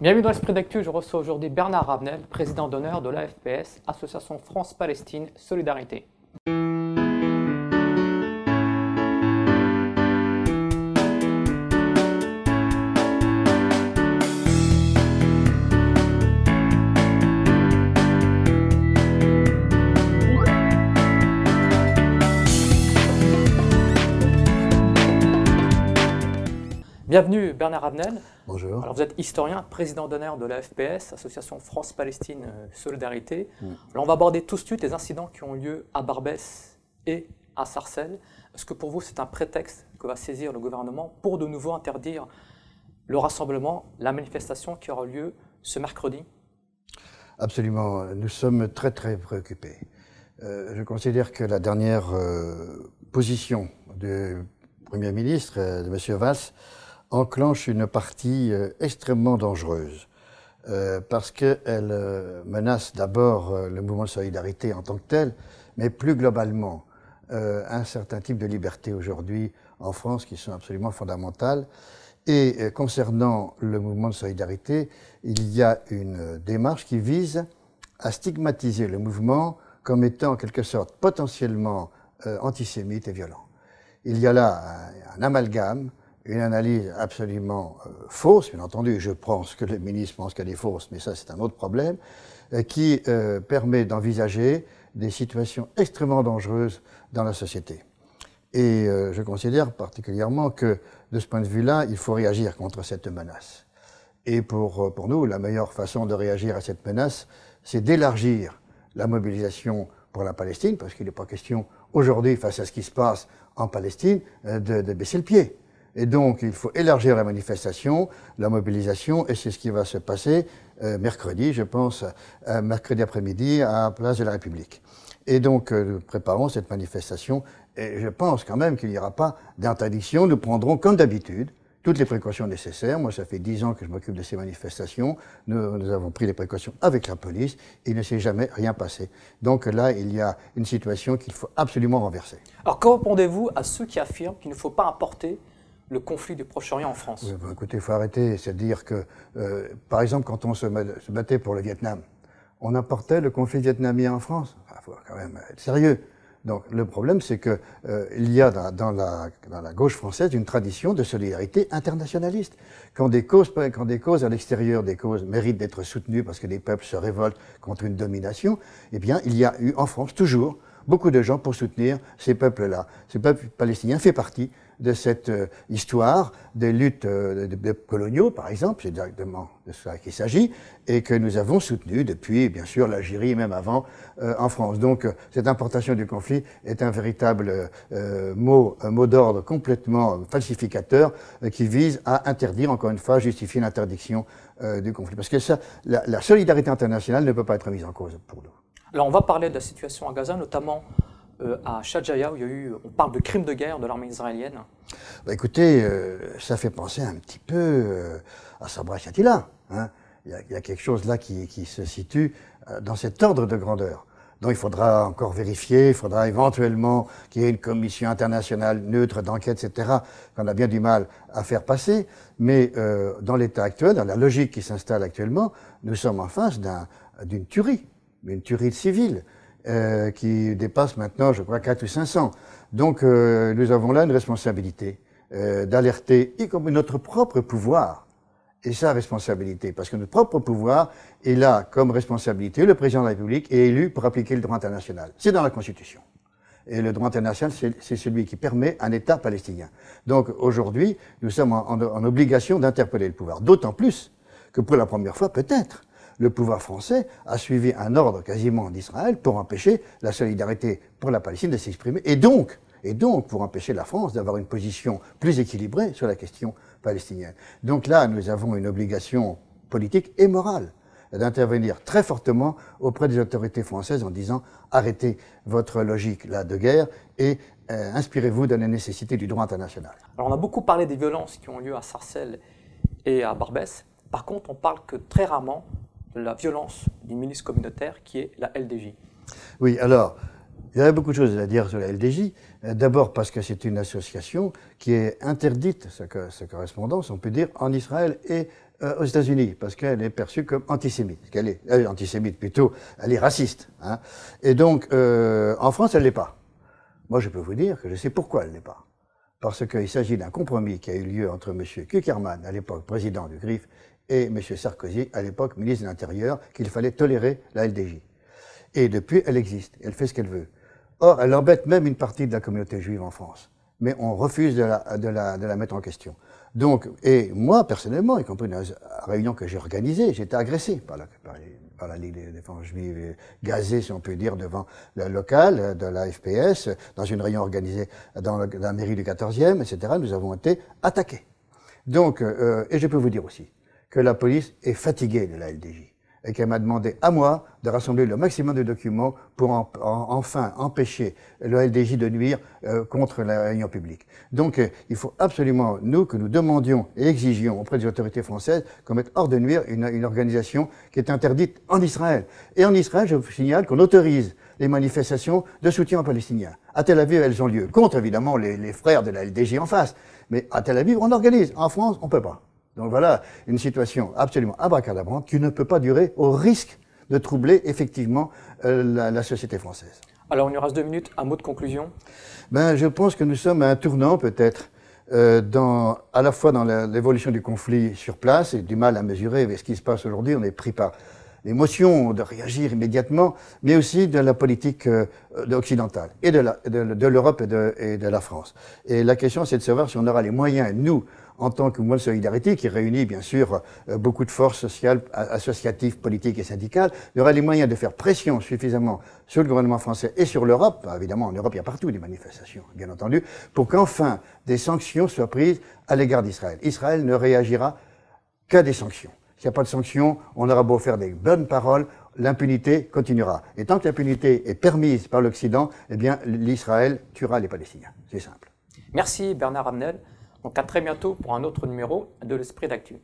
Bienvenue dans l'Esprit d'Actu, je reçois aujourd'hui Bernard Ravenel, président d'honneur de l'AFPS, Association France-Palestine Solidarité. Bienvenue Bernard Ravenel. Bonjour. Alors vous êtes historien, président d'honneur de la FPS, Association France-Palestine euh, Solidarité. Mm. Là on va aborder tout de suite les incidents qui ont lieu à Barbès et à Sarcelles. Est-ce que pour vous c'est un prétexte que va saisir le gouvernement pour de nouveau interdire le rassemblement, la manifestation qui aura lieu ce mercredi Absolument. Nous sommes très très préoccupés. Euh, je considère que la dernière euh, position du Premier ministre, de M. Valls, enclenche une partie euh, extrêmement dangereuse. Euh, parce qu'elle euh, menace d'abord le mouvement de solidarité en tant que tel, mais plus globalement un certain type de liberté aujourd'hui en France qui sont absolument fondamentales. Et concernant le mouvement de solidarité, il y a une démarche qui vise à stigmatiser le mouvement comme étant en quelque sorte potentiellement antisémite et violent. Il y a là un amalgame une analyse absolument euh, fausse, bien entendu, je pense que le ministre pense qu'elle est fausse, mais ça c'est un autre problème, euh, qui euh, permet d'envisager des situations extrêmement dangereuses dans la société. Et je considère particulièrement que de ce point de vue-là, il faut réagir contre cette menace. Et pour, pour nous, la meilleure façon de réagir à cette menace, c'est d'élargir la mobilisation pour la Palestine, parce qu'il n'est pas question aujourd'hui, face à ce qui se passe en Palestine, de baisser le pied. Et donc, il faut élargir la manifestation, la mobilisation, et c'est ce qui va se passer euh, mercredi, je pense, euh, mercredi après-midi à Place de la République. Et donc, euh, nous préparons cette manifestation, et je pense quand même qu'il n'y aura pas d'interdiction. Nous prendrons, comme d'habitude, toutes les précautions nécessaires. Moi, ça fait dix ans que je m'occupe de ces manifestations. Nous, avons pris les précautions avec la police. Il ne s'est jamais rien passé. Donc là, il y a une situation qu'il faut absolument renverser. Alors, que répondez-vous à ceux qui affirment qu'il ne faut pas apporter le conflit du Proche-Orient en France Écoutez, il faut arrêter. C'est-à-dire que, euh, par exemple, quand on se, battait pour le Vietnam, on apportait le conflit vietnamien en France. Il faut quand même être sérieux. Donc le problème, c'est qu'il euh, il y a dans, la, gauche française une tradition de solidarité internationaliste. Quand des causes, quand des causes à l'extérieur, des causes méritent d'être soutenues parce que des peuples se révoltent contre une domination, eh bien il y a eu en France toujours beaucoup de gens pour soutenir ces peuples-là. Ce peuple palestinien fait partie de cette euh, histoire des luttes euh, de, coloniaux, par exemple, c'est directement de ça qu'il s'agit, et que nous avons soutenu depuis, bien sûr, l'Algérie, même avant, euh, en France. Donc, cette importation du conflit est un véritable mot, mot d'ordre complètement falsificateur qui vise à interdire, encore une fois, justifier l'interdiction du conflit. Parce que ça, la, la solidarité internationale ne peut pas être mise en cause pour nous. Alors, on va parler de la situation à Gaza, notamment euh, à Shadjaya, où il y a eu, on parle de crimes de guerre de l'armée israélienne bah, Écoutez, euh, ça fait penser un petit peu euh, à Sabra Shatila. Hein. Il, y a, quelque chose là qui, se situe dans cet ordre de grandeur. Donc il faudra encore vérifier, il faudra éventuellement qu'il y ait une commission internationale neutre d'enquête, etc., qu'on a bien du mal à faire passer. Mais dans l'état actuel, dans la logique qui s'installe actuellement, nous sommes en face d'une tuerie, une tuerie civile. Euh, qui dépasse maintenant, je crois, quatre ou 500. Donc, euh, nous avons là une responsabilité euh, d'alerter, et comme notre propre pouvoir et sa responsabilité, parce que notre propre pouvoir est là comme responsabilité. Le président de la République est élu pour appliquer le droit international. C'est dans la Constitution. Et le droit international, c'est celui qui permet un État palestinien. Donc aujourd'hui, nous sommes en obligation d'interpeller le pouvoir. D'autant plus que pour la première fois, peut-être, le pouvoir français a suivi un ordre quasiment d'Israël pour empêcher la solidarité pour la Palestine de s'exprimer, et donc, et donc pour empêcher la France d'avoir une position plus équilibrée sur la question palestinienne. Donc là, nous avons une obligation politique et morale d'intervenir très fortement auprès des autorités françaises en disant arrêtez votre logique là de guerre et euh, inspirez-vous de la nécessité du droit international. Alors on a beaucoup parlé des violences qui ont lieu à Sarcelles et à Barbès. Par contre, on parle que très rarement la violence d'une ministre communautaire qui est la LDJ. Oui, alors, il y a beaucoup de choses à dire sur la LDJ. Euh, d'abord parce que c'est une association qui est interdite, sa, correspondance, on peut dire, en Israël et euh, aux États-Unis, parce qu'elle est perçue comme antisémite. Elle est, antisémite plutôt, elle est raciste. Hein. Et donc, euh, en France, elle ne l'est pas. Moi, je peux vous dire que je sais pourquoi elle ne l'est pas. Parce qu'il s'agit d'un compromis qui a eu lieu entre M. Kuckerman, à l'époque président du GRIF, et M. Sarkozy, à l'époque ministre de l'Intérieur, qu'il fallait tolérer la LDJ. Et depuis, elle existe, elle fait ce qu'elle veut. Or, elle embête même une partie de la communauté juive en France, mais on refuse de la, de la, mettre en question. Donc, et moi, personnellement, y compris dans la réunion que j'ai organisée, j'ai été agressé par la, Ligue des défenses juives, gazé, si on peut dire, devant le local de la FPS, dans une réunion organisée dans, la mairie du 14e, etc. Nous avons été attaqués. Donc, euh, et je peux vous dire aussi que la police est fatiguée de la LDJ et qu'elle m'a demandé à moi de rassembler le maximum de documents pour enfin empêcher le LDJ de nuire euh, contre la réunion publique. Donc euh, il faut absolument, nous, que nous demandions et exigions auprès des autorités françaises qu'on mette hors de nuire une, organisation qui est interdite en Israël. Et en Israël, je vous signale qu'on autorise les manifestations de soutien aux Palestiniens. À Tel Aviv, elles ont lieu, contre évidemment les, frères de la LDJ en face. Mais à Tel Aviv, on organise. En France, on peut pas. Donc voilà une situation absolument abracadabrante qui ne peut pas durer au risque de troubler effectivement euh, la, société française. Alors on y reste deux minutes, un mot de conclusion ben, Je pense que nous sommes à un tournant peut-être. Euh, à la fois dans l'évolution du conflit sur place et du mal à mesurer ce qui se passe aujourd'hui. On est pris par l'émotion de réagir immédiatement, mais aussi de la politique euh, occidentale et de l'Europe et, de la France. Et la question, c'est de savoir si on aura les moyens, nous, en tant que mouvement de solidarité, qui réunit bien sûr euh, beaucoup de forces sociales, associatives, politiques et syndicales, aura les moyens de faire pression suffisamment sur le gouvernement français et sur l'Europe, bah, évidemment en Europe il y a partout des manifestations, bien entendu, pour qu'enfin des sanctions soient prises à l'égard d'Israël. Israël ne réagira qu'à des sanctions. S'il n'y a pas de sanctions, on aura beau faire des bonnes paroles, l'impunité continuera. Et tant que l'impunité est permise par l'Occident, eh bien, l'Israël tuera les Palestiniens. C'est simple. Merci Bernard Hamnel. Donc à très bientôt pour un autre numéro de l'Esprit d'Actu.